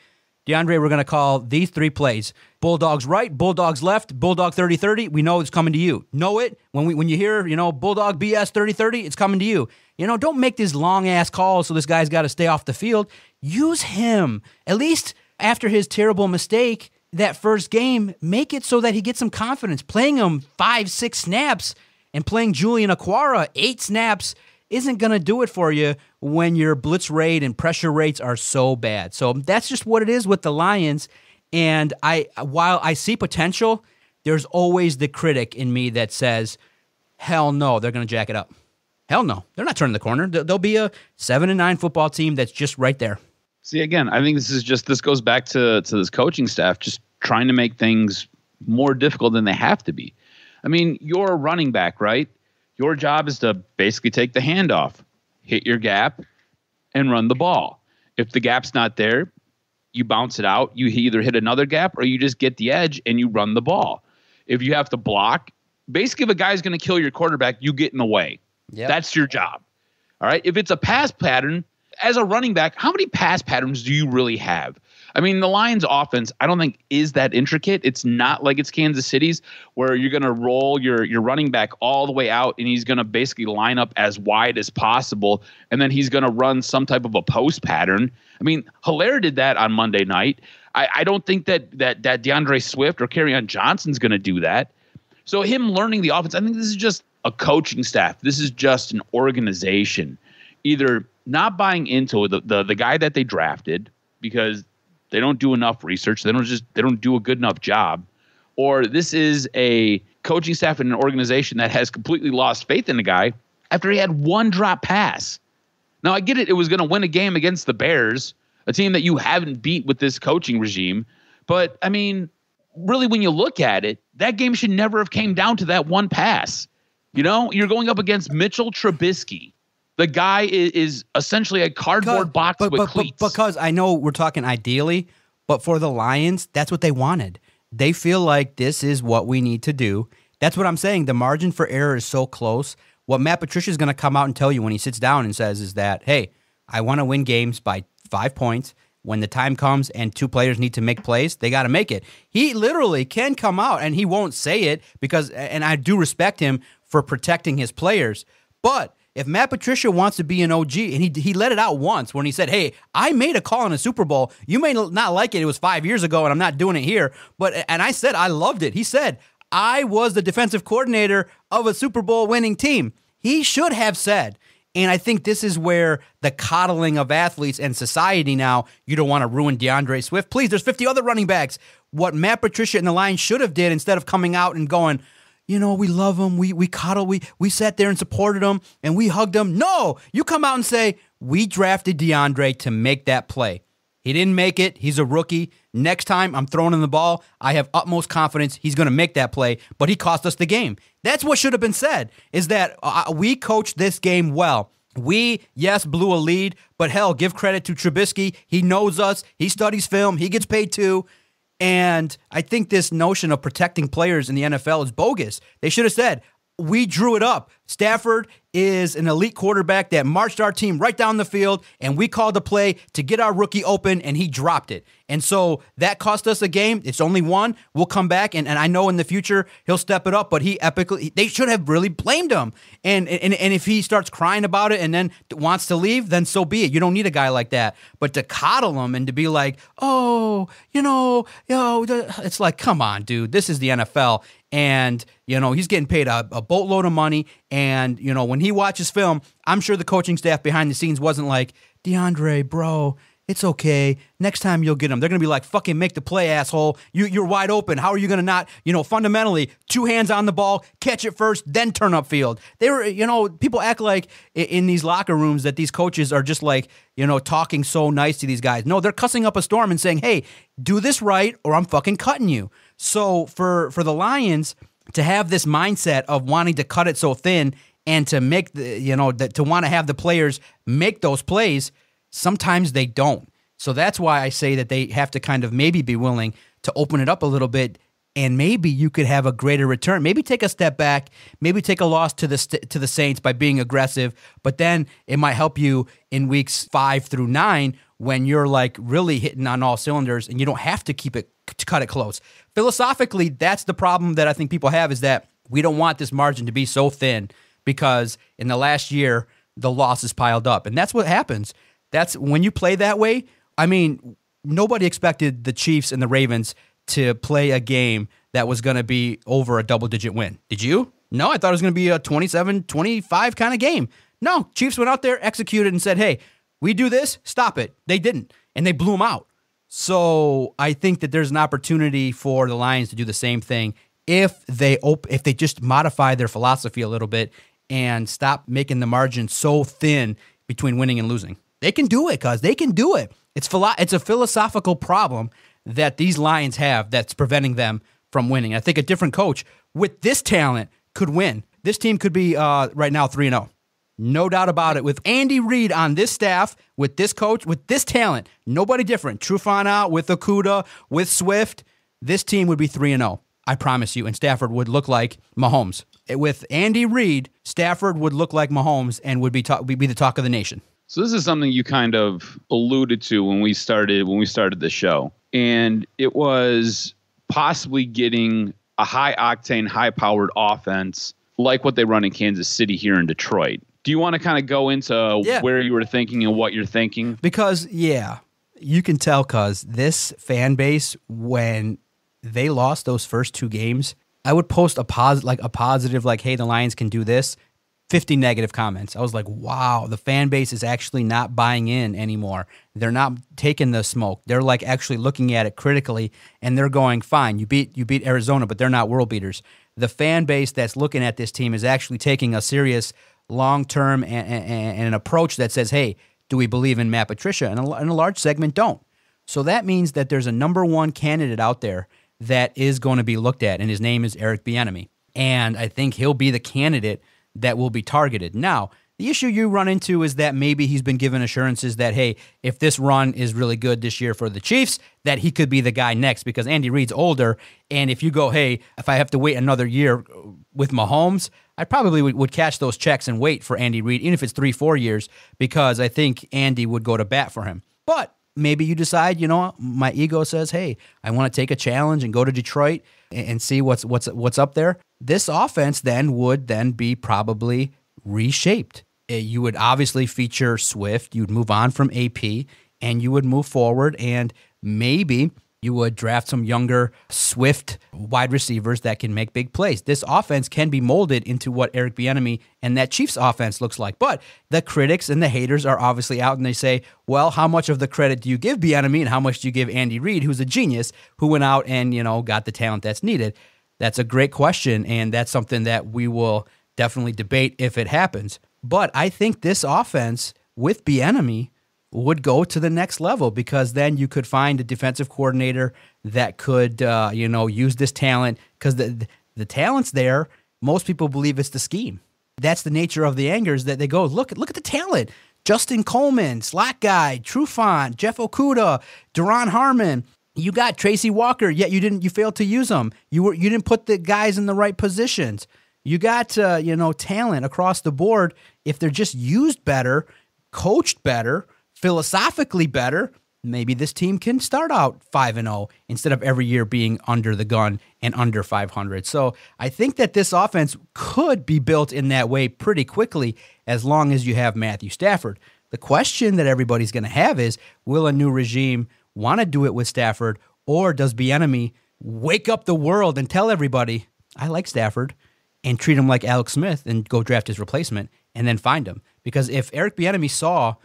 DeAndre, we're going to call these three plays Bulldogs right, Bulldogs left, Bulldog 30 30. We know it's coming to you. Know it. When, we, when you hear, you know, Bulldog BS 30 30, it's coming to you. You know, don't make these long ass calls so this guy's got to stay off the field. Use him. At least after his terrible mistake that first game, make it so that he gets some confidence. Playing him five, six snaps and playing Julian Aquara eight snaps isn't going to do it for you when your blitz rate and pressure rates are so bad. So that's just what it is with the Lions. And I, while I see potential, there's always the critic in me that says, "Hell no, they're going to jack it up." Hell no, they're not turning the corner. They'll be a seven and nine football team that's just right there. See, again, I think this is just this goes back to to this coaching staff just trying to make things more difficult than they have to be. I mean, you're a running back, right? Your job is to basically take the handoff, hit your gap, and run the ball. If the gap's not there, you bounce it out. You either hit another gap or you just get the edge and you run the ball. If you have to block, basically, if a guy's going to kill your quarterback, you get in the way. Yep. That's your job. All right. If it's a pass pattern, as a running back, how many pass patterns do you really have? I mean, the Lions offense, I don't think is that intricate. It's not like it's Kansas City's where you're going to roll your your running back all the way out and he's going to basically line up as wide as possible and then he's going to run some type of a post pattern. I mean, Hilaire did that on Monday night. I, I don't think that that that DeAndre Swift or Carryon Johnson's going to do that. So him learning the offense, I think this is just a coaching staff. This is just an organization, either not buying into the the, the guy that they drafted because they don't do enough research. They don't just they don't do a good enough job. Or this is a coaching staff in an organization that has completely lost faith in the guy after he had one drop pass. Now I get it; it was going to win a game against the Bears, a team that you haven't beat with this coaching regime. But I mean, really, when you look at it, that game should never have came down to that one pass. You know, you're going up against Mitchell Trubisky, the guy is, is essentially a cardboard because, box but, with but, cleats. But because I know we're talking ideally, but for the Lions, that's what they wanted. They feel like this is what we need to do. That's what I'm saying. The margin for error is so close. What Matt Patricia is going to come out and tell you when he sits down and says is that, hey, I want to win games by five points. When the time comes and two players need to make plays, they got to make it. He literally can come out and he won't say it because, and I do respect him for protecting his players. But if Matt Patricia wants to be an OG, and he he let it out once when he said, "Hey, I made a call in a Super Bowl. You may not like it. It was five years ago, and I'm not doing it here." But and I said I loved it. He said I was the defensive coordinator of a Super Bowl winning team. He should have said. And I think this is where the coddling of athletes and society now, you don't want to ruin DeAndre Swift. Please, there's 50 other running backs. What Matt Patricia and the Lions should have did instead of coming out and going, you know, we love them. We we coddle. We we sat there and supported them and we hugged them. No, you come out and say we drafted DeAndre to make that play. He didn't make it. He's a rookie. Next time I'm throwing him the ball, I have utmost confidence he's going to make that play, but he cost us the game. That's what should have been said is that uh, uh, we coached this game well. We, yes, blew a lead, but hell, give credit to Trubisky. He knows us. He studies film. He gets paid too. And I think this notion of protecting players in the NFL is bogus. They should have said, we drew it up. Stafford is an elite quarterback that marched our team right down the field, and we called the play to get our rookie open, and he dropped it. And so that cost us a game. It's only one. We'll come back, and, and I know in the future he'll step it up, but he epically, they should have really blamed him. And, and, and if he starts crying about it and then wants to leave, then so be it. You don't need a guy like that. But to coddle him and to be like, oh, you know, know, it's like, come on, dude, this is the NFL. And you know, he's getting paid a, a boatload of money. And, you know, when he watches film, I'm sure the coaching staff behind the scenes wasn't like, DeAndre, bro, it's okay. Next time you'll get him. They're gonna be like, fucking make the play, asshole. You you're wide open. How are you gonna not, you know, fundamentally, two hands on the ball, catch it first, then turn up field. They were, you know, people act like in these locker rooms that these coaches are just like, you know, talking so nice to these guys. No, they're cussing up a storm and saying, Hey, do this right or I'm fucking cutting you. So for for the Lions, to have this mindset of wanting to cut it so thin and to make the, you know, the, to want to have the players make those plays, sometimes they don't. So that's why I say that they have to kind of maybe be willing to open it up a little bit and maybe you could have a greater return. Maybe take a step back, maybe take a loss to the to the Saints by being aggressive, but then it might help you in weeks 5 through 9 when you're like really hitting on all cylinders and you don't have to keep it to cut it close. Philosophically, that's the problem that I think people have is that we don't want this margin to be so thin because in the last year the losses piled up, and that's what happens. That's when you play that way. I mean, nobody expected the Chiefs and the Ravens to play a game that was going to be over a double digit win. Did you? No, I thought it was going to be a 27 25 kind of game. No, Chiefs went out there, executed, and said, hey, we do this, stop it. They didn't, and they blew them out. So I think that there's an opportunity for the Lions to do the same thing if they op- if they just modify their philosophy a little bit and stop making the margin so thin between winning and losing. They can do it, cause they can do it. It's philo- it's a philosophical problem that these Lions have that's preventing them from winning. I think a different coach with this talent could win. This team could be uh, right now three and zero. Oh. No doubt about it. With Andy Reid on this staff, with this coach, with this talent, nobody different. Trufant out with Okuda, with Swift, this team would be 3 and 0. I promise you. And Stafford would look like Mahomes. With Andy Reid, Stafford would look like Mahomes and would be, be the talk of the nation. So this is something you kind of alluded to when we started when we started the show. And it was possibly getting a high octane, high powered offense like what they run in Kansas City here in Detroit do you want to kind of go into yeah. where you were thinking and what you're thinking? Because yeah, you can tell cuz this fan base when they lost those first two games, I would post a pos like a positive like hey, the Lions can do this. 50 negative comments. I was like, wow, the fan base is actually not buying in anymore. They're not taking the smoke. They're like actually looking at it critically and they're going, fine, you beat you beat Arizona, but they're not world beaters. The fan base that's looking at this team is actually taking a serious long term and, and, and, an approach that says, hey, do we believe in Matt Patricia? And a, and a large segment don't. So that means that there's a number one candidate out there that is going to be looked at, and his name is Eric Bieniemy. And I think he'll be the candidate that will be targeted. Now, the issue you run into is that maybe he's been given assurances that, hey, if this run is really good this year for the Chiefs, that he could be the guy next because Andy Reid's older. And if you go, hey, if I have to wait another year with Mahomes, I probably would, would cash those checks and wait for Andy Reid, even if it's three, four years, because I think Andy would go to bat for him. But maybe you decide, you know, my ego says, hey, I want to take a challenge and go to Detroit and see what's what's what's up there. This offense then would then be probably reshaped. Eh, you would obviously feature Swift. You'd move on from AP, and you would move forward. And maybe you would draft some younger, swift wide receivers that can make big plays. This offense can be molded into what Eric Bieniemy and that Chiefs offense looks like. But the critics and the haters are obviously out and they say, "Well, how much of the credit do you give Bieniemy and how much do you give Andy Reid, who's a genius, who went out and, you know, got the talent that's needed?" That's a great question and that's something that we will definitely debate if it happens. But I think this offense with Bieniemy would go to the next level because then you could find a defensive coordinator that could uh, you know use this talent because the the talent's there. Most people believe it's the scheme. That's the nature of the anger is that they go look look at the talent. Justin Coleman, slot guy, Trufant, Jeff Okuda, Deron Harmon. You got Tracy Walker, yet you didn't. You failed to use them. You were you didn't put the guys in the right positions. You got uh, you know talent across the board. If they're just used better, coached better, philosophically better, maybe this team can start out 5 and 0 instead of every year being under the gun and under 500. So, I think that this offense could be built in that way pretty quickly as long as you have Matthew Stafford. The question that everybody's going to have is will a new regime want to do it with Stafford or does Bienemy wake up the world and tell everybody, "I like Stafford." And treat him like Alex Smith and go draft his replacement and then find him. Because if Eric Bieniemy saw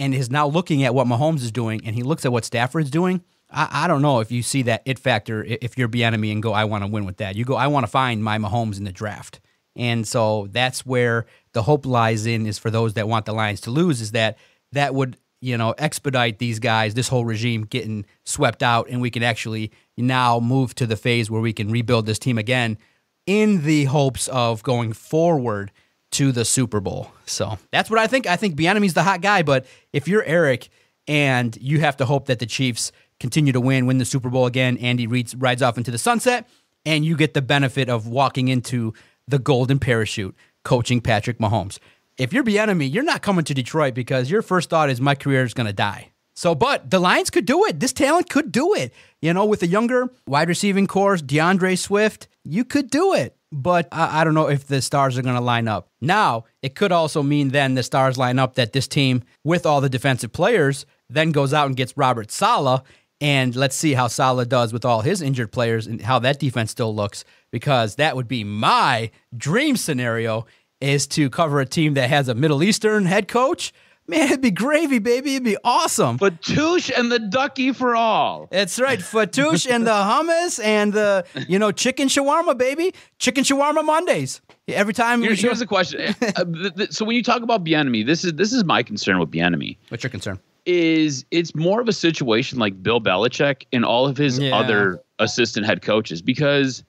and is now looking at what Mahomes is doing and he looks at what Stafford's doing, I, I don't know if you see that it factor if you're enemy and go, I want to win with that. You go, I want to find my Mahomes in the draft. And so that's where the hope lies in is for those that want the Lions to lose is that that would, you know, expedite these guys, this whole regime getting swept out and we can actually now move to the phase where we can rebuild this team again in the hopes of going forward – to the Super Bowl. So that's what I think. I think Bianami's the hot guy, but if you're Eric and you have to hope that the Chiefs continue to win, win the Super Bowl again, Andy Reid rides off into the sunset, and you get the benefit of walking into the golden parachute coaching Patrick Mahomes. If you're Bienemy, you're not coming to Detroit because your first thought is my career is going to die. So, but the Lions could do it. This talent could do it. You know, with a younger wide receiving course, DeAndre Swift, you could do it but I, I don't know if the stars are going to line up. Now, it could also mean then the stars line up that this team, with all the defensive players, then goes out and gets Robert Sala. And let's see how Sala does with all his injured players and how that defense still looks, because that would be my dream scenario is to cover a team that has a Middle Eastern head coach Man, it'd be gravy, baby. It'd be awesome. Fatouche and the ducky for all. That's right. Fatouche and the hummus and the, you know, chicken shawarma, baby. Chicken shawarma Mondays. Every time. Here, here's the question. Uh, so when you talk about Bienemy, this is this is my concern with Bienemy. What's your concern? Is it's more of a situation like Bill Belichick and all of his yeah. other assistant head coaches because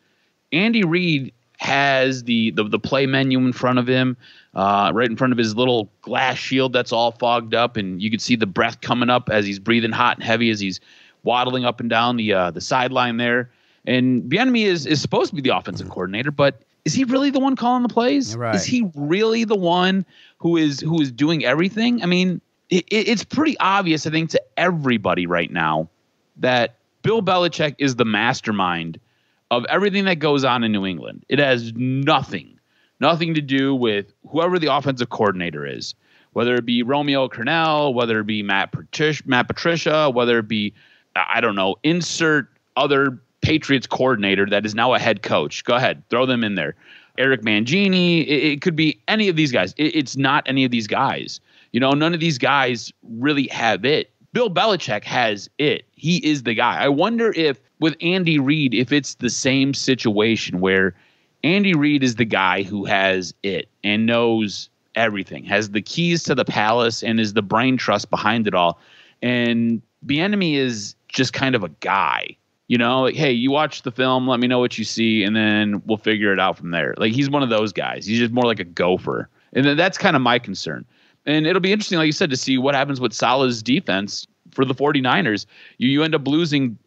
Andy Reid has the, the the play menu in front of him uh, right in front of his little glass shield that's all fogged up, and you can see the breath coming up as he's breathing hot and heavy as he's waddling up and down the uh, the sideline there. And Bienemy is is supposed to be the offensive coordinator, but is he really the one calling the plays? Right. Is he really the one who is who is doing everything? I mean, it, it's pretty obvious, I think, to everybody right now that Bill Belichick is the mastermind of everything that goes on in New England. It has nothing nothing to do with whoever the offensive coordinator is, whether it be Romeo Cornell, whether it be Matt Patricia, Matt Patricia, whether it be I don't know, insert other Patriots coordinator that is now a head coach. Go ahead, throw them in there. Eric Mangini. It, it could be any of these guys. It, it's not any of these guys. You know, none of these guys really have it. Bill Belichick has it. He is the guy. I wonder if with Andy Reid, if it's the same situation where Andy Reid is the guy who has it and knows everything, has the keys to the palace, and is the brain trust behind it all. And the enemy is just kind of a guy. You know, like, hey, you watch the film, let me know what you see, and then we'll figure it out from there. Like he's one of those guys. He's just more like a gopher. And then that's kind of my concern. And it'll be interesting, like you said, to see what happens with Salah's defense for the 49ers. You you end up losing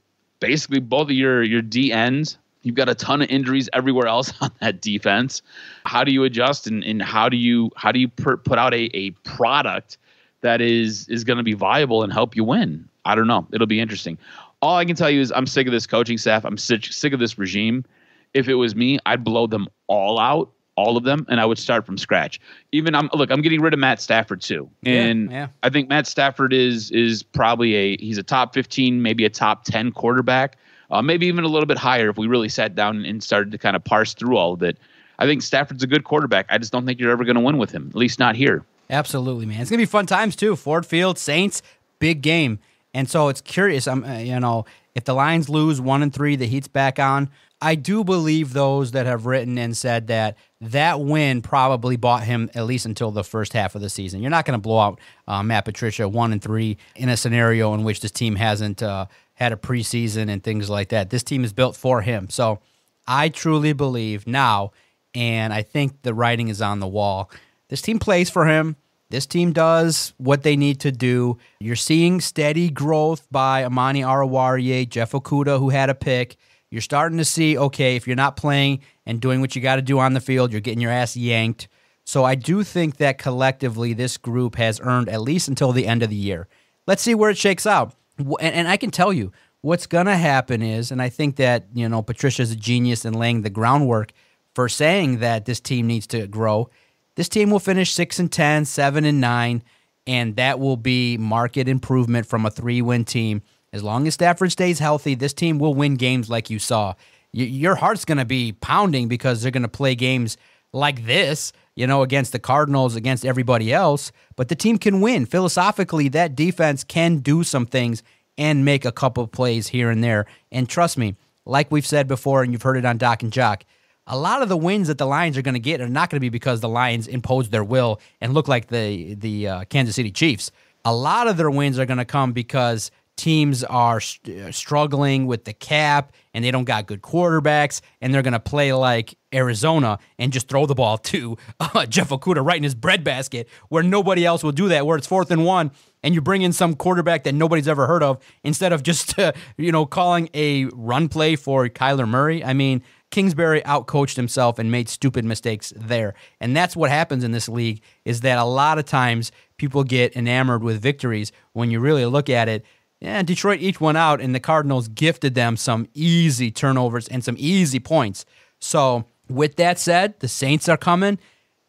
basically both of your your D ends You've got a ton of injuries everywhere else on that defense. How do you adjust and, and how do you how do you per, put out a, a product that is is going to be viable and help you win? I don't know. It'll be interesting. All I can tell you is I'm sick of this coaching staff. I'm sick, sick of this regime. If it was me, I'd blow them all out, all of them, and I would start from scratch. Even I'm look, I'm getting rid of Matt Stafford too, and yeah, yeah. I think Matt Stafford is is probably a he's a top 15, maybe a top 10 quarterback uh, maybe even a little bit higher if we really sat down and started to kind of parse through all of it. I think Stafford's a good quarterback. I just don't think you're ever going to win with him, at least not here. Absolutely, man. It's going to be fun times too. Ford Field, Saints, big game. And so it's curious, I'm, uh, you know, if the Lions lose 1 and 3, the Heat's back on. I do believe those that have written and said that that win probably bought him at least until the first half of the season. You're not going to blow out uh, Matt Patricia 1 and 3 in a scenario in which this team hasn't uh, had a preseason and things like that. This team is built for him. So I truly believe now, and I think the writing is on the wall. This team plays for him. This team does what they need to do. You're seeing steady growth by Amani Arawariye, Jeff Okuda, who had a pick. You're starting to see, okay, if you're not playing and doing what you got to do on the field, you're getting your ass yanked. So I do think that collectively, this group has earned at least until the end of the year. Let's see where it shakes out and, and I can tell you what's going to happen is, and I think that, you know, Patricia's a genius in laying the groundwork for saying that this team needs to grow. This team will finish 6 and 10, 7 and 9, and that will be market improvement from a three win team. As long as Stafford stays healthy, this team will win games like you saw. Y your heart's going to be pounding because they're going to play games like this, you know, against the Cardinals, against everybody else, but the team can win. Philosophically, that defense can do some things and make a couple plays here and there. And trust me, like we've said before, and you've heard it on Doc and Jock, a lot of the wins that the Lions are going to get are not going to be because the Lions imposed their will and look like the the uh, Kansas City Chiefs. A lot of their wins are going to come because teams are st- uh, struggling with the cap and they don't got good quarterbacks and they're going to play like Arizona and just throw the ball to uh, Jeff Okuda right in his breadbasket where nobody else will do that, where it's fourth and one and you bring in some quarterback that nobody's ever heard of instead of just, uh, you know, calling a run play for Kyler Murray. I mean, Kingsbury outcoached himself and made stupid mistakes there. And that's what happens in this league is that a lot of times people get enamored with victories when you really look at it yeah, Detroit each went out, and the Cardinals gifted them some easy turnovers and some easy points. So, with that said, the Saints are coming.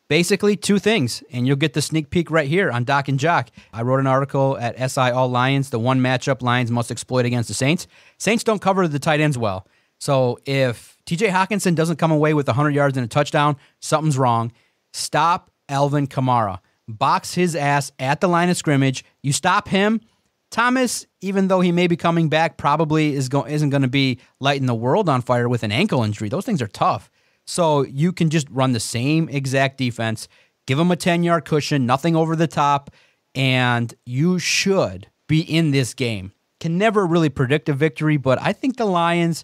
Basically, two things, and you'll get the sneak peek right here on Doc and Jock. I wrote an article at SI All Lions, the one matchup Lions must exploit against the Saints. Saints don't cover the tight ends well. So, if TJ Hawkinson doesn't come away with 100 yards and a touchdown, something's wrong. Stop Alvin Kamara. Box his ass at the line of scrimmage. You stop him, Thomas, even though he may be coming back, probably is go- isn't going to be lighting the world on fire with an ankle injury. Those things are tough. So you can just run the same exact defense, give him a 10 yard cushion, nothing over the top, and you should be in this game. Can never really predict a victory, but I think the Lions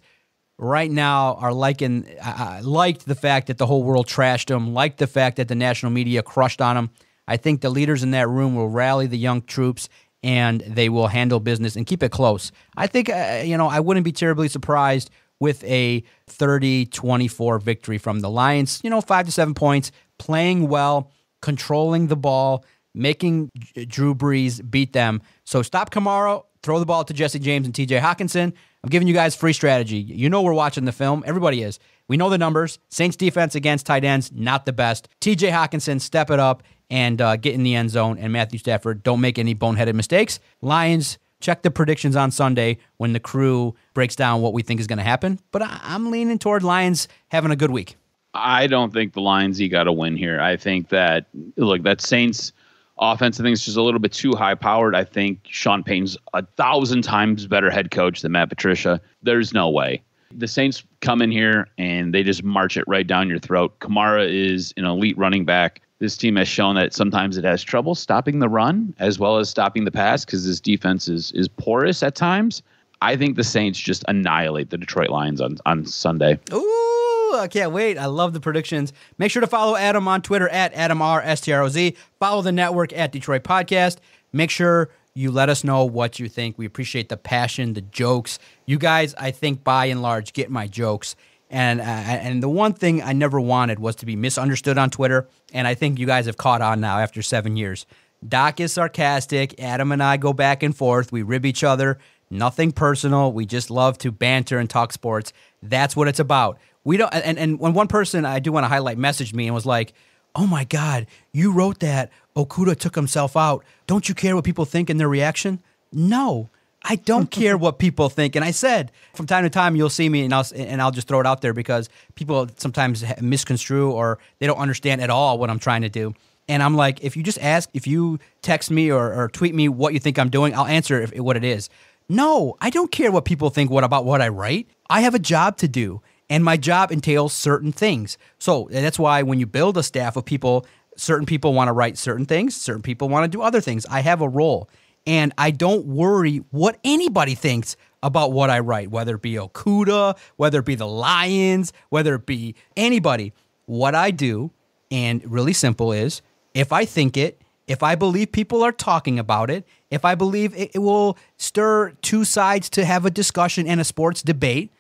right now are liking, uh, liked the fact that the whole world trashed them, liked the fact that the national media crushed on them. I think the leaders in that room will rally the young troops and they will handle business and keep it close. I think, uh, you know, I wouldn't be terribly surprised with a 30 24 victory from the Lions. You know, five to seven points, playing well, controlling the ball, making Drew Brees beat them. So stop Kamara, throw the ball to Jesse James and TJ Hawkinson. I'm giving you guys free strategy. You know, we're watching the film, everybody is. We know the numbers. Saints defense against tight ends, not the best. TJ Hawkinson, step it up and uh, get in the end zone. And Matthew Stafford, don't make any boneheaded mistakes. Lions, check the predictions on Sunday when the crew breaks down what we think is going to happen. But I- am leaning toward Lions having a good week. I don't think the Lions he got a win here. I think that look that Saints offense I think is just a little bit too high powered. I think Sean Payton's a thousand times better head coach than Matt Patricia. There's no way the Saints come in here and they just march it right down your throat. Kamara is an elite running back this team has shown that sometimes it has trouble stopping the run as well as stopping the pass because this defense is is porous at times. I think the Saints just annihilate the Detroit Lions on, on Sunday. Ooh, I can't wait. I love the predictions. Make sure to follow Adam on Twitter at AdamRSTROZ. Follow the network at Detroit Podcast. Make sure you let us know what you think. We appreciate the passion, the jokes. You guys, I think by and large, get my jokes. And uh, and the one thing I never wanted was to be misunderstood on Twitter. And I think you guys have caught on now after seven years. Doc is sarcastic. Adam and I go back and forth. We rib each other. Nothing personal. We just love to banter and talk sports. That's what it's about. We don't. And and when one person I do want to highlight messaged me and was like, "Oh my God, you wrote that." Okuda took himself out. Don't you care what people think and their reaction? No. I don't care what people think. And I said, from time to time, you'll see me, and I'll and I'll just throw it out there because people sometimes misconstrue or they don't understand at all what I'm trying to do. And I'm like, if you just ask, if you text me or, or tweet me what you think I'm doing, I'll answer if, what it is. No, I don't care what people think what about what I write. I have a job to do, and my job entails certain things. So that's why when you build a staff of people, certain people want to write certain things, certain people want to do other things. I have a role and I don't worry what anybody thinks about what I write, whether it be Okuda, whether it be the Lions, whether it be anybody. What I do, and really simple, is if I think it, if I believe people are talking about it, if I believe it, will stir two sides to have a discussion and a sports debate,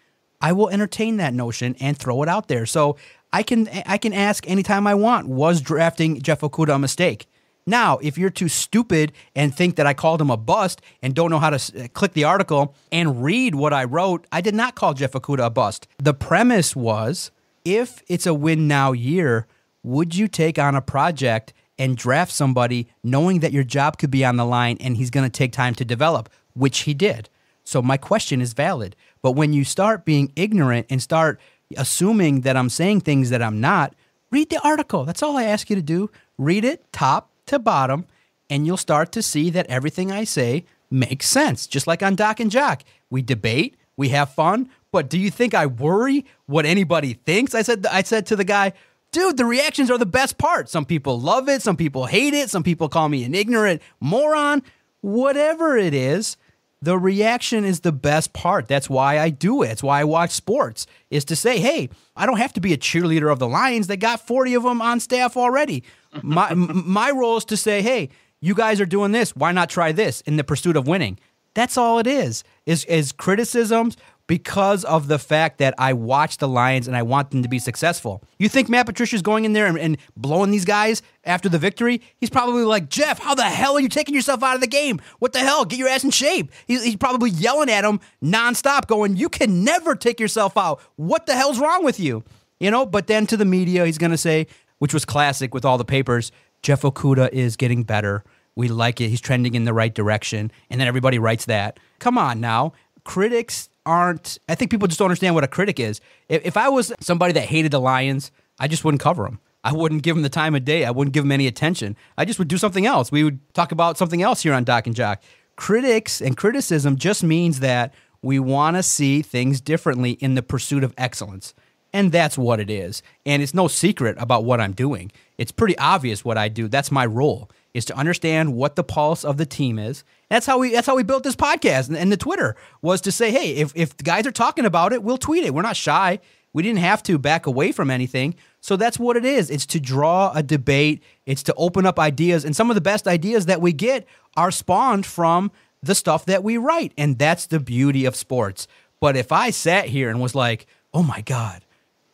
I will entertain that notion and throw it out there. So I can I can ask anytime I want, was drafting Jeff Okuda a mistake? Now, if you're too stupid and think that I called him a bust and don't know how to s- uh, click the article and read what I wrote, I did not call Jeff Okuda a bust. The premise was if it's a win now year, would you take on a project and draft somebody knowing that your job could be on the line and he's going to take time to develop, which he did? So, my question is valid. But when you start being ignorant and start assuming that I'm saying things that I'm not, read the article. That's all I ask you to do. Read it, top, to bottom, and you'll start to see that everything I say makes sense. Just like on Doc and Jock, we debate, we have fun, but do you think I worry what anybody thinks? I said I said to the guy, dude, the reactions are the best part. Some people love it, some people hate it, some people call me an ignorant moron. Whatever it is, the reaction is the best part. That's why I do it. That's why I watch sports, is to say, hey, I don't have to be a cheerleader of the Lions. They got 40 of them on staff already my my role is to say, hey, you guys are doing this. Why not try this in the pursuit of winning? That's all it is. Is is criticisms because of the fact that I watch the Lions and I want them to be successful. You think Matt Patricia's going in there and, and, blowing these guys after the victory? He's probably like, Jeff, how the hell are you taking yourself out of the game? What the hell? Get your ass in shape. He's, he's probably yelling at him nonstop, going, You can never take yourself out. What the hell's wrong with you? You know, but then to the media, he's going to say, which was classic with all the papers. Jeff Okuda is getting better. We like it. He's trending in the right direction. And then everybody writes that. Come on now. Critics aren't, I think people just don't understand what a critic is. If, if I was somebody that hated the Lions, I just wouldn't cover them. I wouldn't give them the time of day. I wouldn't give them any attention. I just would do something else. We would talk about something else here on Doc and Jock. Critics and criticism just means that we want to see things differently in the pursuit of excellence. And that's what it is. And it's no secret about what I'm doing. It's pretty obvious what I do. That's my role is to understand what the pulse of the team is. That's how we that's how we built this podcast and, and the Twitter was to say, hey, if if the guys are talking about it, we'll tweet it. We're not shy. We didn't have to back away from anything. So that's what it is. It's to draw a debate, it's to open up ideas. And some of the best ideas that we get are spawned from the stuff that we write. And that's the beauty of sports. But if I sat here and was like, oh my God,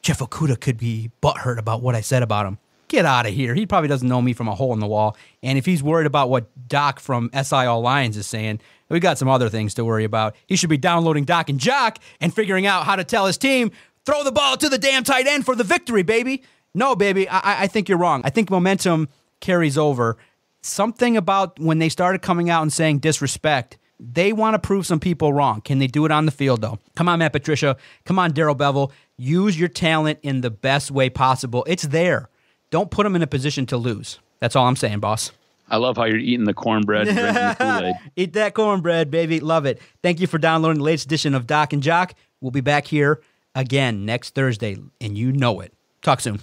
Jeff Okuda could be butthurt about what I said about him. Get out of here. He probably doesn't know me from a hole in the wall. And if he's worried about what Doc from SI All Lions is saying, we got some other things to worry about. He should be downloading Doc and Jock and figuring out how to tell his team, throw the ball to the damn tight end for the victory, baby. No, baby, I, I think you're wrong. I think momentum carries over. Something about when they started coming out and saying disrespect – they want to prove some people wrong. Can they do it on the field, though? Come on, Matt Patricia. Come on, Daryl Bevel. Use your talent in the best way possible. It's there. Don't put them in a position to lose. That's all I'm saying, boss. I love how you're eating the cornbread. the Eat that cornbread, baby. Love it. Thank you for downloading the latest edition of Doc and Jock. We'll be back here again next Thursday, and you know it. Talk soon.